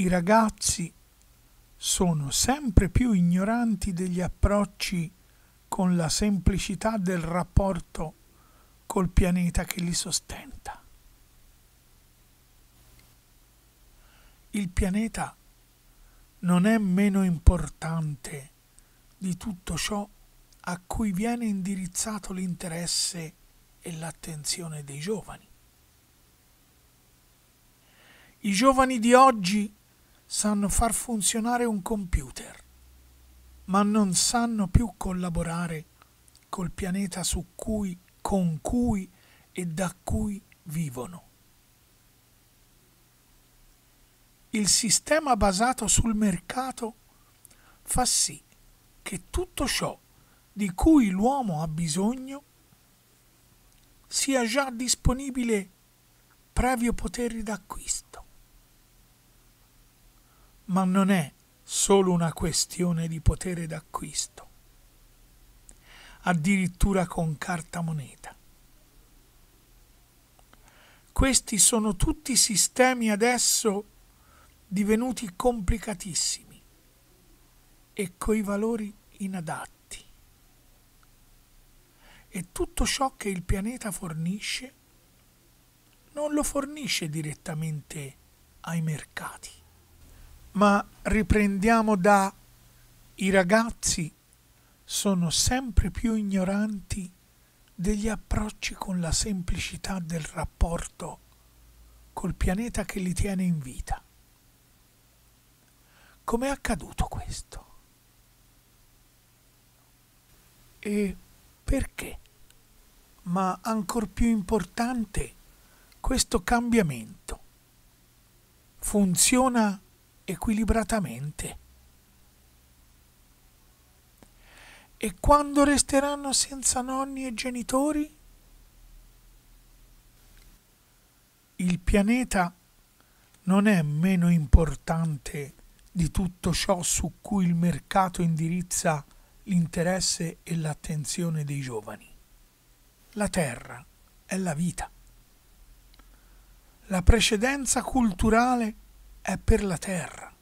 I ragazzi sono sempre più ignoranti degli approcci con la semplicità del rapporto col pianeta che li sostenta. Il pianeta non è meno importante di tutto ciò a cui viene indirizzato l'interesse e l'attenzione dei giovani. I giovani di oggi sanno far funzionare un computer, ma non sanno più collaborare col pianeta su cui, con cui e da cui vivono. Il sistema basato sul mercato fa sì che tutto ciò di cui l'uomo ha bisogno sia già disponibile previo potere d'acquisto ma non è solo una questione di potere d'acquisto, addirittura con carta moneta. Questi sono tutti sistemi adesso divenuti complicatissimi e coi valori inadatti. E tutto ciò che il pianeta fornisce non lo fornisce direttamente ai mercati ma riprendiamo da i ragazzi sono sempre più ignoranti degli approcci con la semplicità del rapporto col pianeta che li tiene in vita. Com'è accaduto questo? E perché? Ma ancor più importante, questo cambiamento funziona equilibratamente. E quando resteranno senza nonni e genitori? Il pianeta non è meno importante di tutto ciò su cui il mercato indirizza l'interesse e l'attenzione dei giovani. La terra è la vita. La precedenza culturale è per la terra.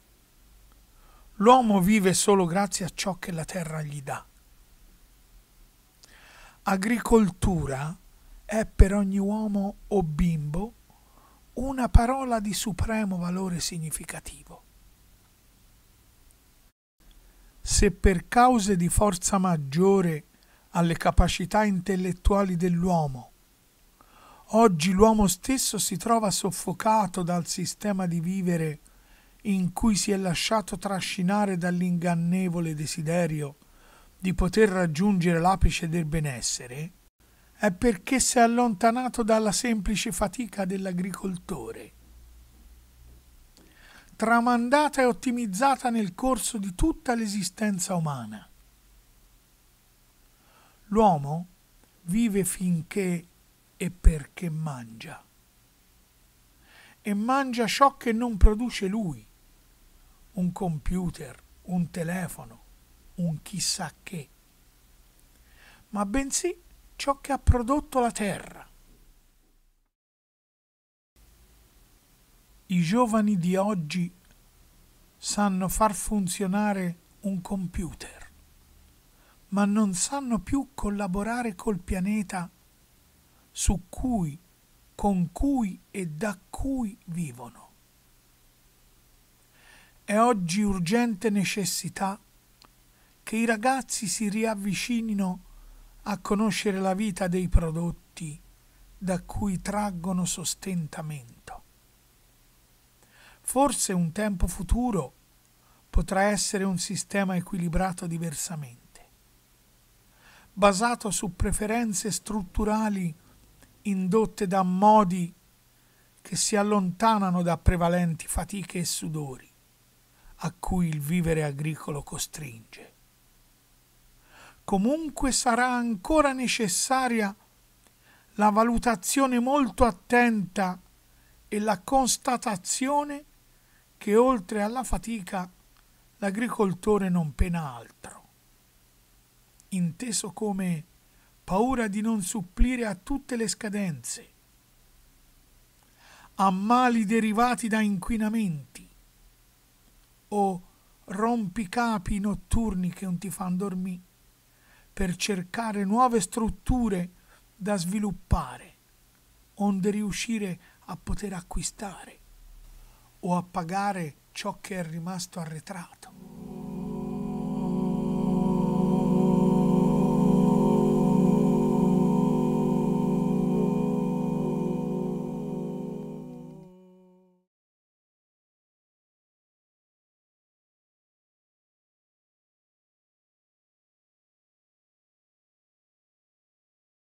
L'uomo vive solo grazie a ciò che la terra gli dà. Agricoltura è per ogni uomo o bimbo una parola di supremo valore significativo. Se per cause di forza maggiore alle capacità intellettuali dell'uomo Oggi l'uomo stesso si trova soffocato dal sistema di vivere in cui si è lasciato trascinare dall'ingannevole desiderio di poter raggiungere l'apice del benessere, è perché si è allontanato dalla semplice fatica dell'agricoltore. Tramandata e ottimizzata nel corso di tutta l'esistenza umana. L'uomo vive finché e perché mangia. E mangia ciò che non produce lui, un computer, un telefono, un chissà che, ma bensì ciò che ha prodotto la terra. I giovani di oggi sanno far funzionare un computer, ma non sanno più collaborare col pianeta su cui, con cui e da cui vivono. È oggi urgente necessità che i ragazzi si riavvicinino a conoscere la vita dei prodotti da cui traggono sostentamento. Forse un tempo futuro potrà essere un sistema equilibrato diversamente, basato su preferenze strutturali indotte da modi che si allontanano da prevalenti fatiche e sudori a cui il vivere agricolo costringe. Comunque sarà ancora necessaria la valutazione molto attenta e la constatazione che oltre alla fatica l'agricoltore non pena altro, inteso come paura di non supplire a tutte le scadenze, a mali derivati da inquinamenti o rompicapi notturni che non ti fanno dormire per cercare nuove strutture da sviluppare, onde riuscire a poter acquistare o a pagare ciò che è rimasto arretrato.